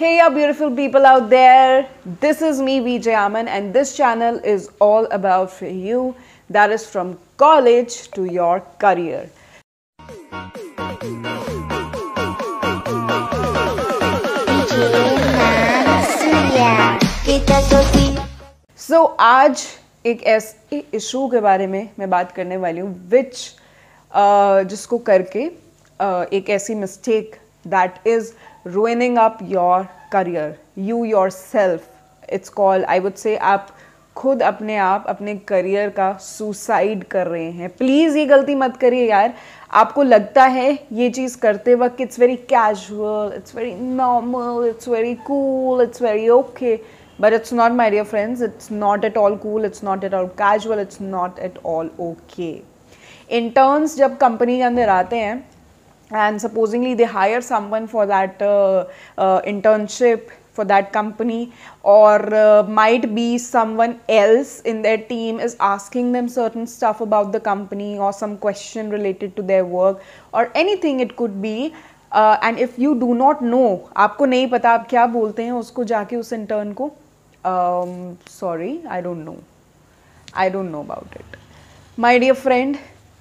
Hey you beautiful people out there. This is me Vijay Aman and this channel is all about for you that is from college to your career. so, आज एक ऐसे issue के बारे में मैं बात करने वाली हूँ विच uh, जिसको करके uh, एक ऐसी mistake that is ruining up your career you yourself it's called i would say up खुद अपने आप अपने करियर का सुसाइड कर रहे हैं प्लीज़ ये गलती मत करिए यार आपको लगता है ये चीज़ करते वक्त it's very casual it's very normal it's very cool it's very okay but it's not my dear friends it's not at all cool it's not at all casual it's not at all okay interns जब company के अंदर आते हैं and supposedly they hire someone for that uh, uh, internship for that company or uh, might be someone else in their team is asking them certain stuff about the company or some question related to their work or anything it could be and if you do not know आपको नहीं पता आप क्या बोलते हैं उसको जाके उस इंटर्न को sorry I don't know I don't know about it my dear friend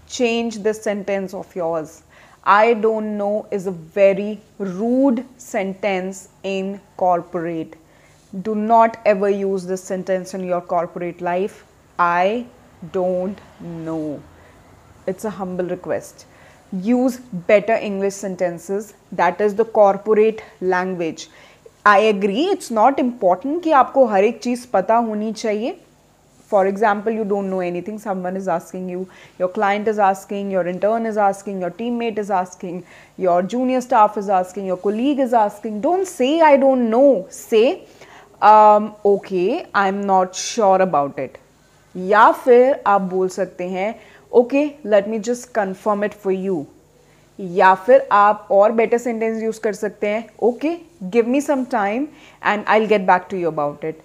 change this sentence of yours I don't know is a very rude sentence in corporate. Do not ever use this sentence in your corporate life. I don't know. It's a humble request. Use better English sentences. That is the corporate language. I agree it's not important कि आपको हर एक चीज़ पता होनी चाहिए for example you don't know anything someone is asking you your client is asking your intern is asking your teammate is asking your junior staff is asking your colleague is asking don't say i don't know say um, okay i'm not sure about it या फिर आप बोल सकते हैं okay let me just confirm it for you या फिर आप और बेटर सेंटेंस यूज़ कर सकते हैं okay give me some time and I get back to you about it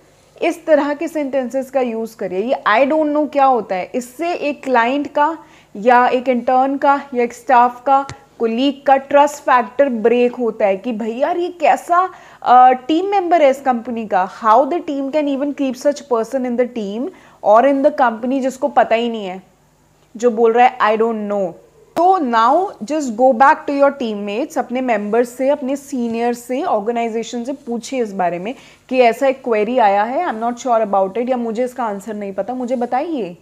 इस तरह के सेंटेंसेस का यूज़ करिए ये आई डोंट नो क्या होता है इससे एक क्लाइंट का या एक इंटर्न का या एक स्टाफ का कोलीग का ट्रस्ट फैक्टर ब्रेक होता है कि भाई यार ये कैसा टीम मेंबर है इस कंपनी का how the team can even keep such person in the team और इन द कंपनी जिसको पता ही नहीं है जो बोल रहा है आई डोंट नो तो now just go back to your teammates अपने मेंबर्स से अपने सीनियर से ऑर्गेनाइजेशन से पूछिए इस बारे में कि ऐसा एक क्वेरी आया है I am not sure about it या मुझे इसका आंसर नहीं पता मुझे बताइए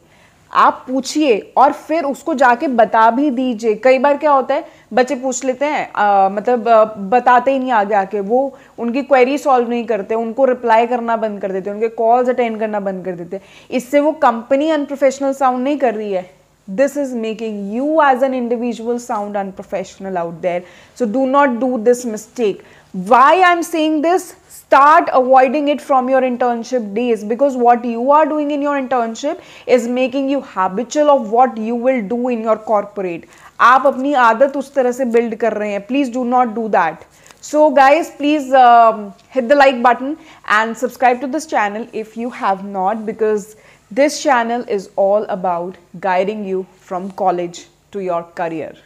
आप पूछिए और फिर उसको जाके बता भी दीजिए कई बार क्या होता है बच्चे पूछ लेते हैं आ, मतलब आ, बताते ही नहीं आगे आके वो उनकी क्वेरी सॉल्व नहीं करते उनको रिप्लाई करना बंद कर देते उनके कॉल्स अटेंड करना बंद कर देते इससे वो कंपनी अनप्रोफेशनल साउंड नहीं कर रही है this is making you as an individual sound unprofessional out there so do not do this mistake why i'm saying this start avoiding it from your internship days because what you are doing in your internship is making you habitual of what you will do in your corporate आप अपनी आदत उस तरह से build कर रहे हैं Please do not do that. So guys, please um, hit the like button and subscribe to this channel if you have not because this channel is all about guiding you from college to your career.